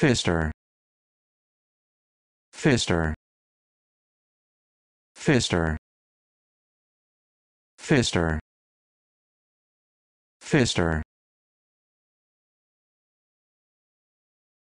Fister. Fister. Fister. Fister. Fister.